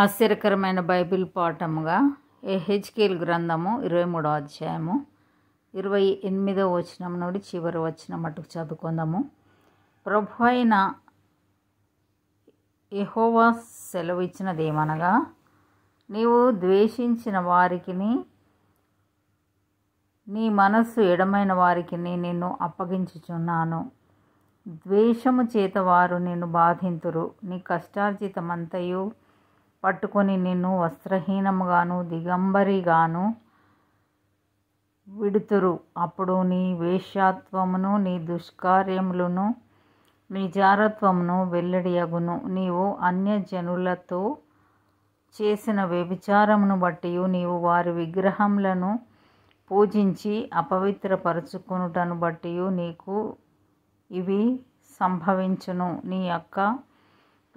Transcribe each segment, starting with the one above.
ఆశ్చర్యకరమైన బైబిల్ పాఠముగా హెచ్కేల్ గ్రంథము ఇరవై మూడో అధ్యాయము ఇరవై ఎనిమిదో వచనం నుండి చివరి వచనం మటుకు చదువుకుందాము ప్రభు అయిన యహోవా సెలవిచ్చినదేమనగా నీవు ద్వేషించిన వారికి నీ మనస్సు ఎడమైన వారికి నిన్ను అప్పగించుచున్నాను ద్వేషము చేత వారు నిన్ను బాధింతురు నీ కష్టార్జితమంతయు పట్టుకొని నిన్ను వస్త్రహీనముగాను దిగంబరిగాను విడుతురు అప్పుడు నీ వేష్యాత్వమును నీ దుష్కార్యములను నీ జారత్వమును వెల్లడియగును నీవు అన్యజనులతో చేసిన వ్యభిచారమును బట్టి నీవు వారి విగ్రహములను పూజించి అపవిత్రపరచుకునుటను బట్టి నీకు ఇవి సంభవించును నీ యొక్క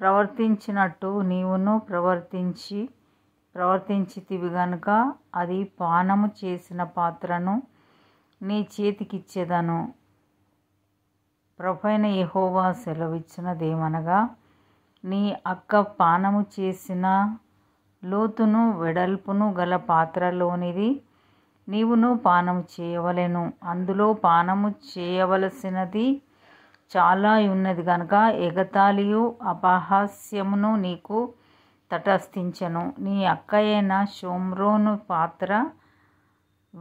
ప్రవర్తించినట్టు నీవును ప్రవర్తించి ప్రవర్తించితివి గనుక అది పానము చేసిన పాత్రను నీ చేతికిచ్చేదను ప్రభైన ఎహోవా సెలవిచ్చినదేమనగా నీ అక్క పానము చేసిన లోతును వెడల్పును గల పాత్రలోనిది నీవును పానము చేయవలెను అందులో పానము చేయవలసినది చాలా ఉన్నది కనుక ఎగతాళియు అపహాస్యమును నీకు తటస్థించను నీ అక్కయైన షోమ్రోను పాత్ర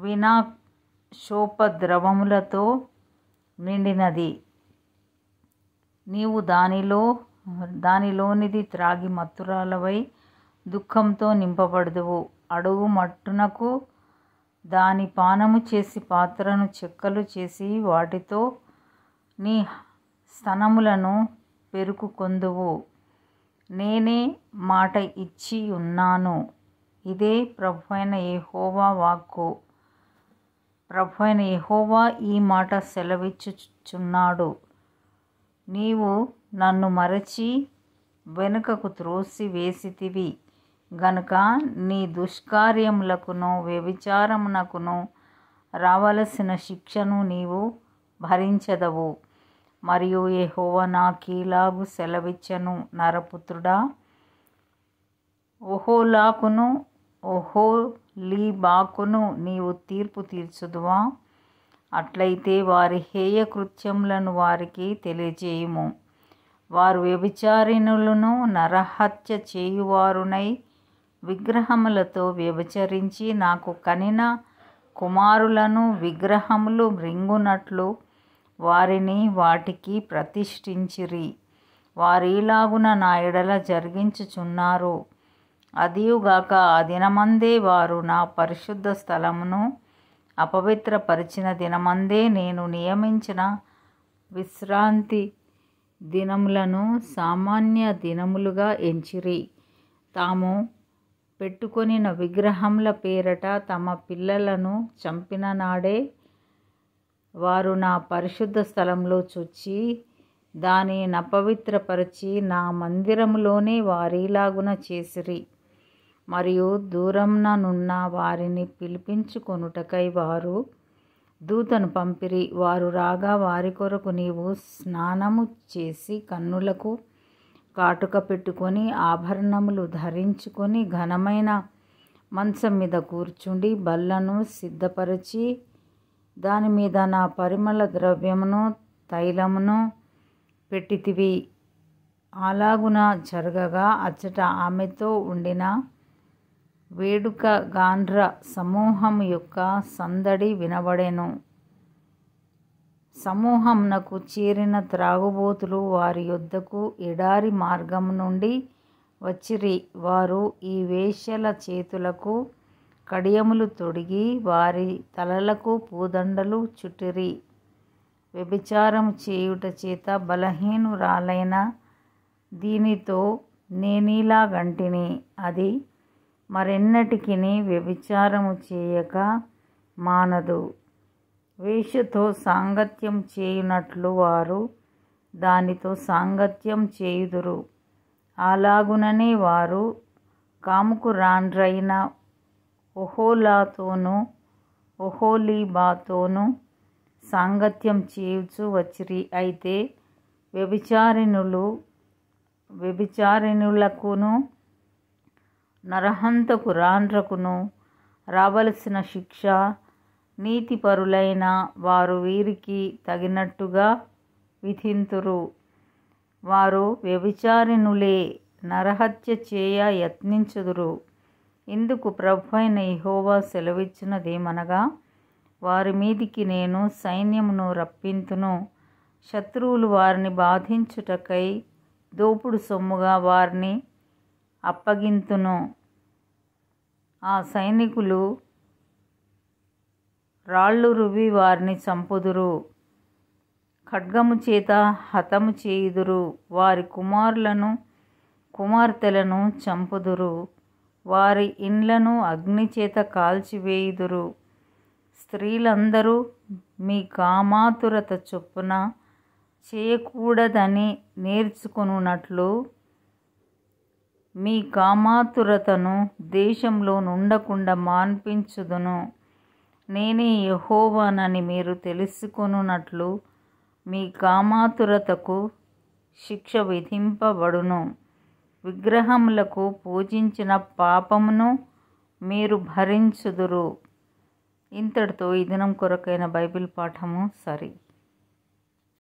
వినా శోపద్రవములతో నిండినది నీవు దానిలో దానిలోనిది త్రాగి మత్తురాలవై దుఃఖంతో నింపబడదువు అడుగు మట్టునకు దాని పానము చేసి పాత్రను చెక్కలు చేసి వాటితో నీ స్తనములను పెరుకుకొందువు నేనే మాట ఇచ్చి ఉన్నాను ఇదే ప్రభువైన యెహోవా వాక్కు ప్రభువైన యెహోవా ఈ మాట సెలవిచ్చుచున్నాడు నీవు నన్ను మరచి వెనుకకు త్రోసి వేసితివి గనుక నీ దుష్కార్యములకును వ్యభిచారమునకును రావలసిన శిక్షను నీవు భరించదవు మరియు యెహోవా నాకీలాగు సెలవిచ్చను నరపుత్రుడా ఓహోలాకును ఓహో లీబాకును నీవు తీర్పు తీర్చుదువా అట్లయితే వారి హేయ కృత్యములను వారికి తెలియజేయము వారు వ్యభిచారిణులను నరహత్య చేయువారునై విగ్రహములతో వ్యభిచరించి నాకు కనిన కుమారులను విగ్రహములు మృంగునట్లు వారిని వాటికి ప్రతిష్ఠించిరి వారిలాగున నా ఎడల జరిగించుచున్నారు అదియుగాక ఆ దినమందే వారు నా పరిశుద్ధ స్థలమును అపవిత్రపరిచిన దినమందే నేను నియమించిన విశ్రాంతి దినములను సామాన్య దినములుగా ఎంచిరి తాము పెట్టుకొనిన విగ్రహంల పేరట తమ పిల్లలను చంపిన నాడే వారు నా పరిశుద్ధ స్థలంలో చొచ్చి దాని నపవిత్రపరిచి నా మందిరములోనే వారిలాగున చేసిరి మరియు నున్న వారిని పిలిపించుకొనుటకై వారు దూతను పంపిరి వారు రాగా వారి కొరకు నీవు స్నానము చేసి కన్నులకు కాటుక పెట్టుకొని ఆభరణములు ధరించుకొని ఘనమైన మంచం మీద కూర్చుండి బల్లను సిద్ధపరిచి దాని మీద నా పరిమళ ద్రవ్యమును తైలమును పెట్టితివి అలాగున జరగగా అచ్చట ఆమెతో ఉండిన వేడుక గాండ్ర సమూహం యొక్క సందడి వినబడెను సమూహంనకు చేరిన త్రాగుబోతులు వారి యుద్ధకు ఎడారి మార్గం నుండి వచ్చిరి వారు ఈ వేషల చేతులకు కడియములు తొడిగి వారి తలలకు పూదండలు చుటిరి వ్యభిచారం చేయుట చేత బలహీనురాలైన దీనితో నేనిలా గంటిని అది మరెన్నటికిని వ్యభిచారము చేయక మానదు వేషతో సాంగత్యం చేయునట్లు వారు దానితో సాంగత్యం చేయుదురు అలాగుననే వారు కాముకు రాండ్రైన ఒహోలాతోనూ ఒహోలీబాతోనూ సాంగత్యం చేయుచు వచ్చిరి అయితే వ్యభిచారిణులు వ్యభిచారిణులకును నరహంతకు రాండ్రకును రావలసిన శిక్ష నీతిపరులైన వారు వీరికి తగినట్టుగా విధింతురు వారు వ్యభిచారిణులే నరహత్య చేయ యత్నించుదురు ఇందుకు ప్రభువైన ఇహోవా సెలవిచ్చినదేమనగా వారి మీదికి నేను సైన్యమును రప్పింతును శత్రువులు వారిని బాధించుటకై దోపుడు సొమ్ముగా వారిని అప్పగింతును ఆ సైనికులు రాళ్ళు రువి వారిని చంపుదురు ఖడ్గము చేత హతము చేయుదురు వారి కుమారులను కుమార్తెలను చంపుదురు వారి ఇండ్లను అగ్నిచేత కాల్చివేయుదురు స్త్రీలందరూ మీ కామాతురత చొప్పున చేయకూడదని నేర్చుకొనున్నట్లు మీ కామాతురతను దేశంలో నుండకుండా మాన్పించుదును నేనే యహోవానని మీరు తెలుసుకొనున్నట్లు మీ కామాతురతకు శిక్ష విధింపబడును విగ్రహములకు పూజించిన పాపమును మీరు భరించుదురు ఇంతటితో ఈ దినం కొరకైన బైబిల్ పాఠము సరి